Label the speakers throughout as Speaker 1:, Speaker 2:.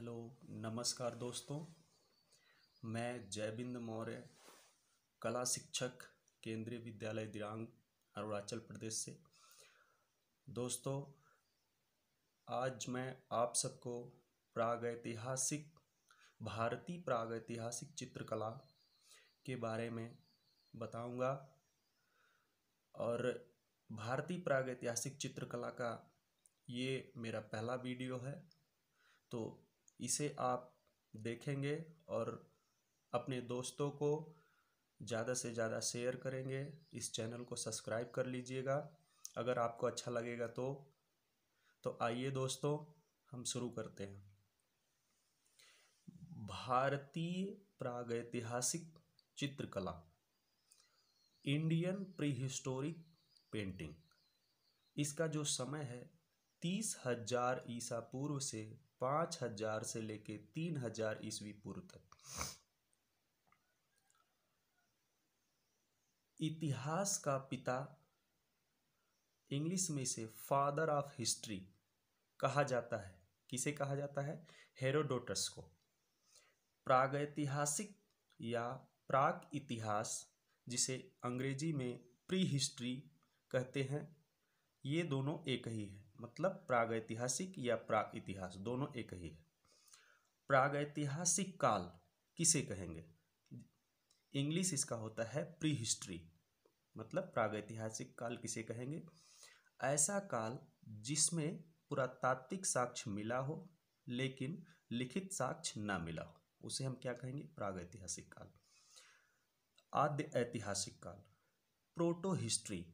Speaker 1: hello नमस्कार दोस्तों मैं जयबिंद मौर्य कला शिक्षक केंद्रीय विद्यालय दिरांग अरुणाचल प्रदेश से दोस्तों आज मैं आप सबको प्रागैतिहासिक भारतीय प्रागैतिहासिक चित्रकला के बारे में बताऊंगा और भारतीय प्रागैतिहासिक चित्रकला का ये मेरा पहला वीडियो है तो इसे आप देखेंगे और अपने दोस्तों को ज़्यादा से ज़्यादा शेयर करेंगे इस चैनल को सब्सक्राइब कर लीजिएगा अगर आपको अच्छा लगेगा तो तो आइए दोस्तों हम शुरू करते हैं भारतीय प्रागैतिहासिक चित्रकला इंडियन प्रीहिस्टोरिक पेंटिंग इसका जो समय है तीस हजार ईसा पूर्व से पांच हजार से लेके तीन हजार ईस्वी पूर्व तक इतिहास का पिता इंग्लिश में से फादर ऑफ हिस्ट्री कहा जाता है किसे कहा जाता है हेरोडोटस को प्रागैतिहासिक या प्राक इतिहास जिसे अंग्रेजी में प्री हिस्ट्री कहते हैं ये दोनों एक ही है मतलब प्रागैतिहासिक या प्राग इतिहास दोनों एक ही है प्रागैतिहासिक काल किसे कहेंगे इंग्लिश इसका होता है प्री हिस्ट्री मतलब प्रागैतिहासिक काल किसे कहेंगे ऐसा काल जिसमें पुरातात्विक साक्ष्य मिला हो लेकिन लिखित साक्ष्य ना मिला हो उसे हम क्या कहेंगे प्रागैतिहासिक काल आद्य ऐतिहासिक काल प्रोटो हिस्ट्री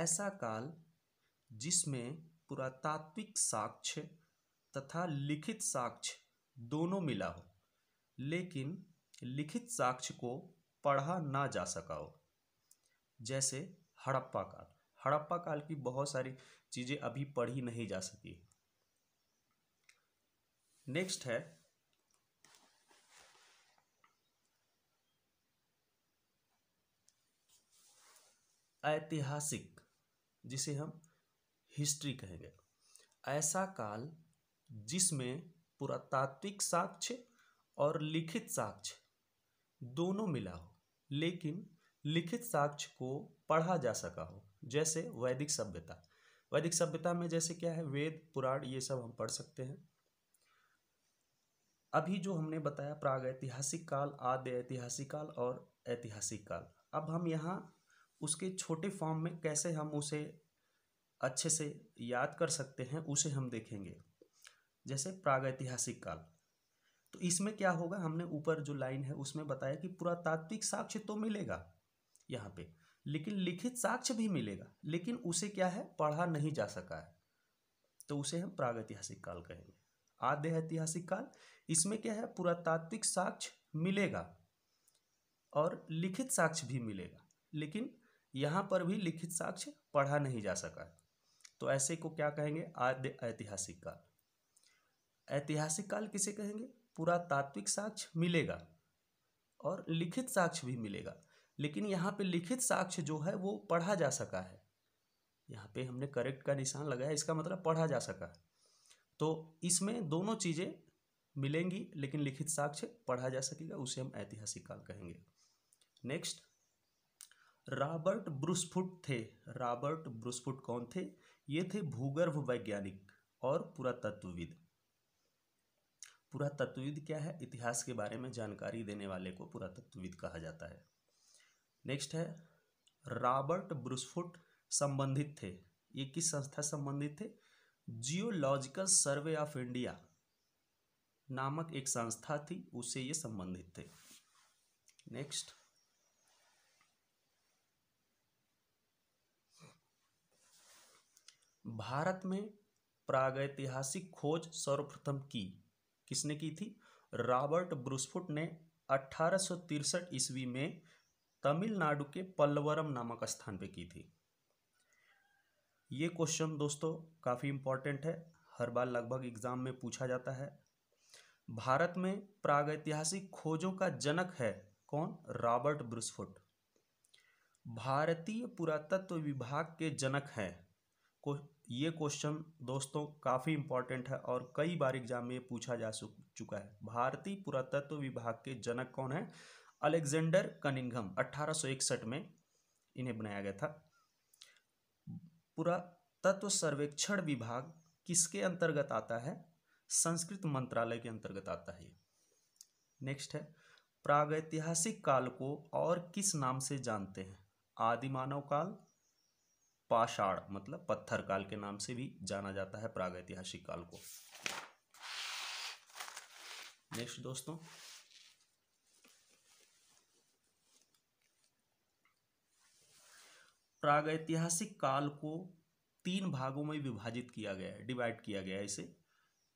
Speaker 1: ऐसा काल जिसमें पुरातात्विक साक्ष्य तथा लिखित साक्ष्य दोनों मिला हो लेकिन लिखित साक्ष्य को पढ़ा ना जा सका हो जैसे हड़प्पा काल हड़प्पा काल की बहुत सारी चीज़ें अभी पढ़ी नहीं जा सकी नेक्स्ट है ऐतिहासिक जिसे हम हिस्ट्री कहेंगे ऐसा काल जिसमें पुरातात्विक साक्ष्य और लिखित साक्ष्य दोनों मिला हो लेकिन लिखित साक्ष्य को पढ़ा जा सका हो जैसे वैदिक सभ्यता वैदिक सभ्यता में जैसे क्या है वेद पुराण ये सब हम पढ़ सकते हैं अभी जो हमने बताया प्राग ऐतिहासिक काल आद्य ऐतिहासिक काल और ऐतिहासिक काल अब हम यहाँ उसके छोटे फॉर्म में कैसे हम उसे अच्छे से याद कर सकते हैं उसे हम देखेंगे जैसे प्रागैतिहासिक काल तो इसमें क्या होगा हमने ऊपर जो लाइन है उसमें बताया कि पुरातात्विक साक्ष्य तो मिलेगा यहाँ पे लेकिन लिखित साक्ष्य भी मिलेगा लेकिन उसे क्या है पढ़ा नहीं जा सका है तो उसे हम प्रागैतिहासिक काल कहेंगे आद्य ऐतिहासिक काल इसमें क्या है पुरातात्विक साक्ष्य मिलेगा और लिखित साक्ष्य भी मिलेगा लेकिन यहाँ पर भी लिखित साक्ष्य पढ़ा नहीं जा सका है तो ऐसे को क्या कहेंगे आद्य ऐतिहासिक काल ऐतिहासिक काल किसे कहेंगे पुरातात्विक साक्ष्य मिलेगा और लिखित साक्ष्य भी मिलेगा लेकिन यहाँ पे लिखित साक्ष्य जो है वो पढ़ा जा सका है यहाँ पे हमने करेक्ट का निशान लगाया इसका मतलब पढ़ा जा सका है तो इसमें दोनों चीज़ें मिलेंगी लेकिन लिखित साक्ष्य पढ़ा जा सकेगा उसे हम ऐतिहासिक काल कहेंगे नेक्स्ट रॉबर्ट ब्रूसफुट थे रॉबर्ट ब्रूसफुट कौन थे ये थे भूगर्भ वैज्ञानिक और पुरातत्वविद पुरातत्वविद क्या है इतिहास के बारे में जानकारी देने वाले को पुरातत्वविद कहा जाता है नेक्स्ट है रॉबर्ट ब्रुसफुट संबंधित थे ये किस संस्था संबंधित थे जियोलॉजिकल सर्वे ऑफ इंडिया नामक एक संस्था थी उससे ये संबंधित थे नेक्स्ट भारत में प्रागैतिहासिक खोज सर्वप्रथम की किसने की थी रॉबर्ट ब्रूसफुट ने अठारह ईस्वी में तमिलनाडु के पल्लवरम नामक स्थान पे की थी ये क्वेश्चन दोस्तों काफ़ी इंपॉर्टेंट है हर बार लगभग एग्जाम में पूछा जाता है भारत में प्रागैतिहासिक खोजों का जनक है कौन रॉबर्ट ब्रूसफुट भारतीय पुरातत्व विभाग के जनक है ये क्वेश्चन दोस्तों काफ़ी इम्पॉर्टेंट है और कई बार एग्जाम में पूछा जा चुका है भारतीय पुरातत्व विभाग के जनक कौन है अलेक्जेंडर कनिंघम 1861 में इन्हें बनाया गया था पुरातत्व सर्वेक्षण विभाग किसके अंतर्गत आता है संस्कृत मंत्रालय के अंतर्गत आता है नेक्स्ट है प्रागैतिहासिक काल को और किस नाम से जानते हैं आदि मानव काल पाषाण मतलब पत्थर काल के नाम से भी जाना जाता है प्रागैतिहासिक काल को नेक्स्ट दोस्तों प्रागैतिहासिक काल को तीन भागों में विभाजित किया गया है डिवाइड किया गया है इसे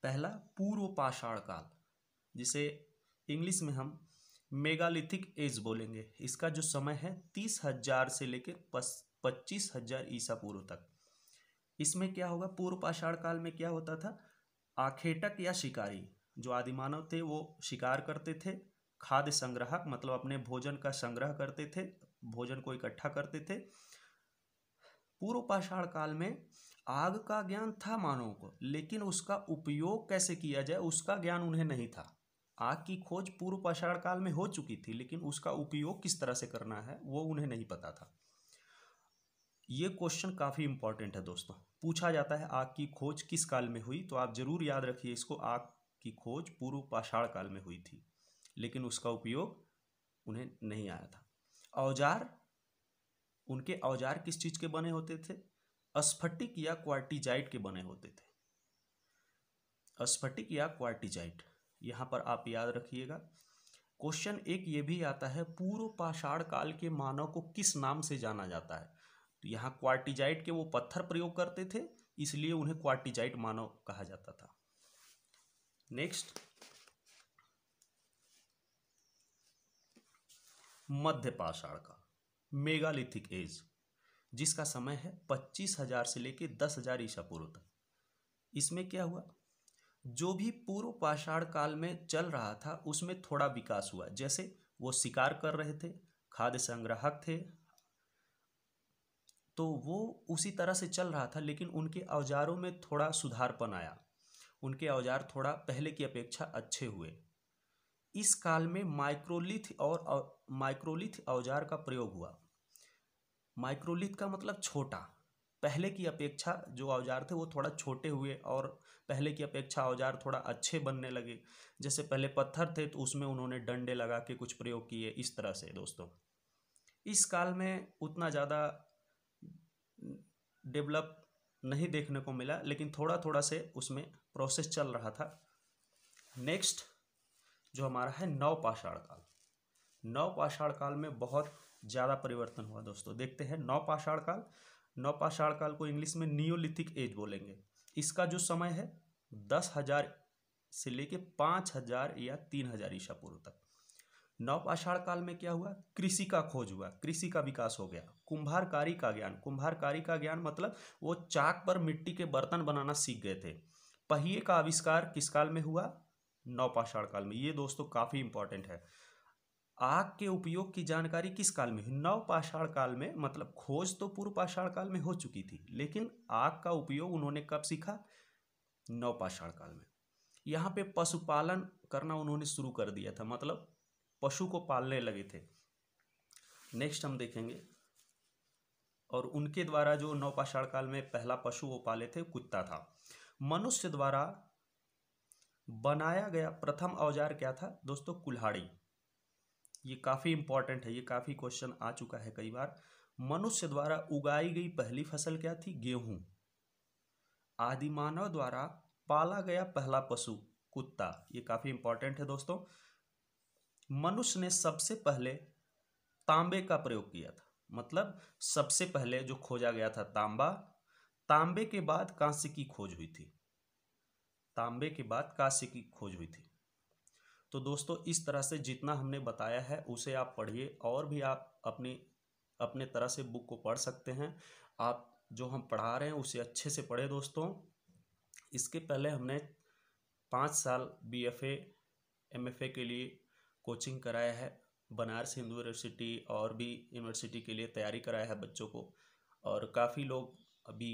Speaker 1: पहला पूर्व पाषाण काल जिसे इंग्लिश में हम मेगालिथिक एज बोलेंगे इसका जो समय है तीस हजार से लेकर पच्चीस हजार ईसा पूर्व तक इसमें क्या होगा पूर्व पाषाण काल में क्या होता था आखेटक या शिकारी जो आदिमानव थे वो शिकार करते थे खाद्य संग्राहक मतलब अपने भोजन का संग्रह करते थे भोजन को इकट्ठा करते थे पूर्व पाषाण काल में आग का ज्ञान था मानव को लेकिन उसका उपयोग कैसे किया जाए उसका ज्ञान उन्हें नहीं था आग की खोज पूर्व पाषाण काल में हो चुकी थी लेकिन उसका उपयोग किस तरह से करना है वो उन्हें नहीं पता था ये क्वेश्चन काफ़ी इंपॉर्टेंट है दोस्तों पूछा जाता है आग की खोज किस काल में हुई तो आप ज़रूर याद रखिए इसको आग की खोज पूर्व पाषाण काल में हुई थी लेकिन उसका उपयोग उन्हें नहीं आया था औजार उनके औजार किस चीज़ के बने होते थे अस्फटिक या क्वार्टिजाइट के बने होते थे अस्फटिक या क्वार्टिजाइट यहाँ पर आप याद रखिएगा क्वेश्चन एक ये भी आता है पूर्व पाषाण काल के मानव को किस नाम से जाना जाता है यहाँ क्वार्टिजाइट के वो पत्थर प्रयोग करते थे इसलिए उन्हें क्वार्टिजाइट मानव कहा जाता था नेक्स्ट मध्य पाषाण का मेगालिथिक एज जिसका समय है पच्चीस हजार से लेकर दस हजार ईसा पूर्व तक इसमें क्या हुआ जो भी पूर्व पाषाण काल में चल रहा था उसमें थोड़ा विकास हुआ जैसे वो शिकार कर रहे थे खाद्य संग्राहक थे तो वो उसी तरह से चल रहा था लेकिन उनके औजारों में थोड़ा सुधारपन आया उनके औजार थोड़ा पहले की अपेक्षा अच्छे हुए इस काल में माइक्रोलिथ और माइक्रोलिथ औजार का प्रयोग हुआ माइक्रोलिथ का मतलब छोटा पहले की अपेक्षा जो औजार थे वो थोड़ा छोटे हुए और पहले की अपेक्षा औजार थोड़ा अच्छे बनने लगे जैसे पहले पत्थर थे तो उसमें उन्होंने डंडे लगा के कुछ प्रयोग किए इस तरह से दोस्तों इस काल में उतना ज़्यादा डेवलप नहीं देखने को मिला लेकिन थोड़ा थोड़ा से उसमें प्रोसेस चल रहा था नेक्स्ट जो हमारा है नवपाषाण काल नवपाषाण काल में बहुत ज़्यादा परिवर्तन हुआ दोस्तों देखते हैं नवपाषाण काल नवपाषाण काल को इंग्लिश में नियोलिथिक एज बोलेंगे इसका जो समय है दस हजार से लेके पाँच हजार या तीन हजार ईशा पूर्व तक नवपाषाण काल में क्या हुआ कृषि का खोज हुआ कृषि का विकास हो गया कुंभारकारी का ज्ञान कुंभारकारी का ज्ञान मतलब वो चाक पर मिट्टी के बर्तन बनाना सीख गए थे पहिए का आविष्कार किस काल में हुआ नवपाषाण काल में ये दोस्तों काफ़ी इंपॉर्टेंट है आग के उपयोग की जानकारी किस काल में हुई नवपाषाण काल में मतलब खोज तो पूर्व पाषाण काल में हो चुकी थी लेकिन आग का उपयोग उन्होंने कब सीखा नवपाषाण काल में यहाँ पे पशुपालन करना उन्होंने शुरू कर दिया था मतलब पशु को पालने लगे थे नेक्स्ट हम देखेंगे और उनके द्वारा जो नौपाषाण काल में पहला पशु वो पाले थे कुत्ता था मनुष्य द्वारा बनाया गया प्रथम औजार क्या था दोस्तों कुल्हाड़ी ये काफ़ी इंपॉर्टेंट है ये काफ़ी क्वेश्चन आ चुका है कई बार मनुष्य द्वारा उगाई गई पहली फसल क्या थी गेहूं आदि मानव द्वारा पाला गया पहला पशु कुत्ता ये काफ़ी इंपॉर्टेंट है दोस्तों मनुष्य ने सबसे पहले तांबे का प्रयोग किया था मतलब सबसे पहले जो खोजा गया था तांबा तांबे के बाद कांस्य की खोज हुई थी तांबे के बाद कांस्य की खोज हुई थी तो दोस्तों इस तरह से जितना हमने बताया है उसे आप पढ़िए और भी आप अपनी अपने तरह से बुक को पढ़ सकते हैं आप जो हम पढ़ा रहे हैं उसे अच्छे से पढ़े दोस्तों इसके पहले हमने पाँच साल B F M F A के लिए कोचिंग कराया है बनारस हिंदू यूनिवर्सिटी और भी यूनिवर्सिटी के लिए तैयारी कराया है बच्चों को और काफ़ी लोग अभी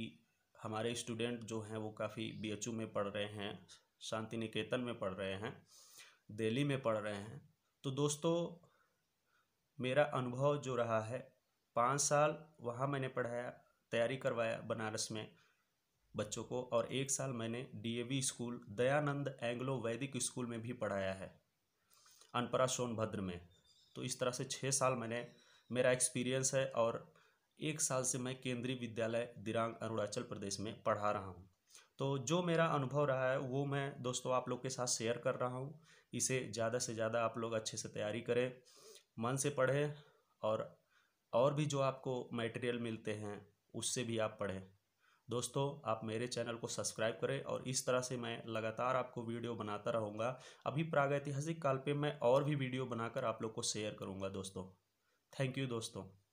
Speaker 1: हमारे स्टूडेंट जो हैं वो काफ़ी बीएचयू में पढ़ रहे हैं शांति निकेतन में पढ़ रहे हैं दिल्ली में पढ़ रहे हैं तो दोस्तों मेरा अनुभव जो रहा है पाँच साल वहाँ मैंने पढ़ाया तैयारी करवाया बनारस में बच्चों को और एक साल मैंने DAV school Dayanand Anglo Vedic school में भी पढ़ाया है अनपरा सोनभद्र में तो इस तरह से छः साल मैंने मेरा एक्सपीरियंस है और एक साल से मैं केंद्रीय विद्यालय दिरांग अरुणाचल प्रदेश में पढ़ा रहा हूँ तो जो मेरा अनुभव रहा है वो मैं दोस्तों आप लोग के साथ शेयर कर रहा हूँ इसे ज़्यादा से ज़्यादा आप लोग अच्छे से तैयारी करें मन से पढ़ें और और भी जो आपको मटेरियल मिलते हैं उससे भी आप पढ़ें दोस्तों आप मेरे चैनल को सब्सक्राइब करें और इस तरह से मैं लगातार आपको वीडियो बनाता रहूँगा अभी प्रागैतिहासिक काल पर मैं और भी वीडियो बनाकर आप लोग को शेयर करूँगा दोस्तों थैंक यू दोस्तों